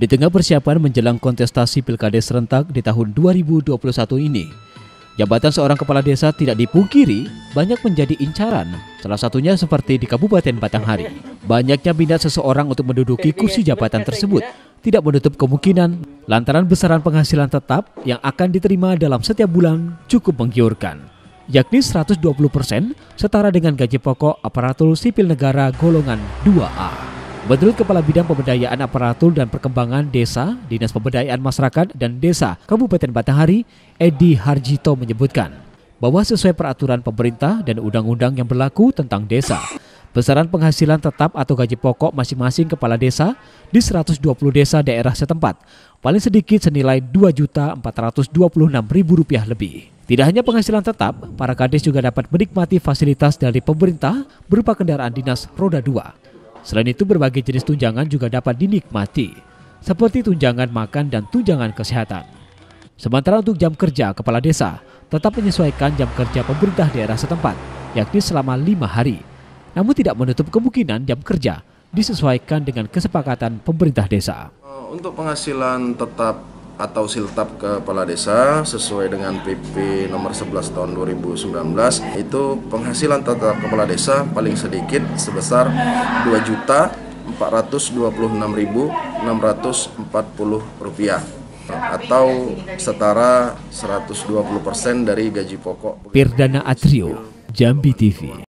Di tengah persiapan menjelang kontestasi pilkades serentak di tahun 2021 ini, jabatan seorang kepala desa tidak dipungkiri banyak menjadi incaran, salah satunya seperti di Kabupaten Batanghari. Banyaknya minat seseorang untuk menduduki kursi jabatan tersebut tidak menutup kemungkinan lantaran besaran penghasilan tetap yang akan diterima dalam setiap bulan cukup menggiurkan, yakni 120% setara dengan gaji pokok aparatur sipil negara golongan 2A. Menurut Kepala Bidang Pemberdayaan Aparatur dan Perkembangan Desa, Dinas Pemberdayaan Masyarakat dan Desa Kabupaten Batanghari, Edi Harjito menyebutkan bahwa sesuai peraturan pemerintah dan undang-undang yang berlaku tentang desa, besaran penghasilan tetap atau gaji pokok masing-masing kepala desa di 120 desa daerah setempat paling sedikit senilai Rp2.426.000 lebih. Tidak hanya penghasilan tetap, para kades juga dapat menikmati fasilitas dari pemerintah berupa kendaraan dinas roda 2 Selain itu berbagai jenis tunjangan juga dapat dinikmati, seperti tunjangan makan dan tunjangan kesehatan. Sementara untuk jam kerja kepala desa tetap menyesuaikan jam kerja pemerintah daerah setempat, yakni selama lima hari. Namun tidak menutup kemungkinan jam kerja disesuaikan dengan kesepakatan pemerintah desa. Eh, untuk penghasilan tetap atau siltap kepala desa sesuai dengan PP nomor 11 tahun 2019 itu penghasilan tetap kepala desa paling sedikit sebesar 2 juta 426.640 rupiah atau setara 120% dari gaji pokok. Pirdana Atrio, Jambi TV.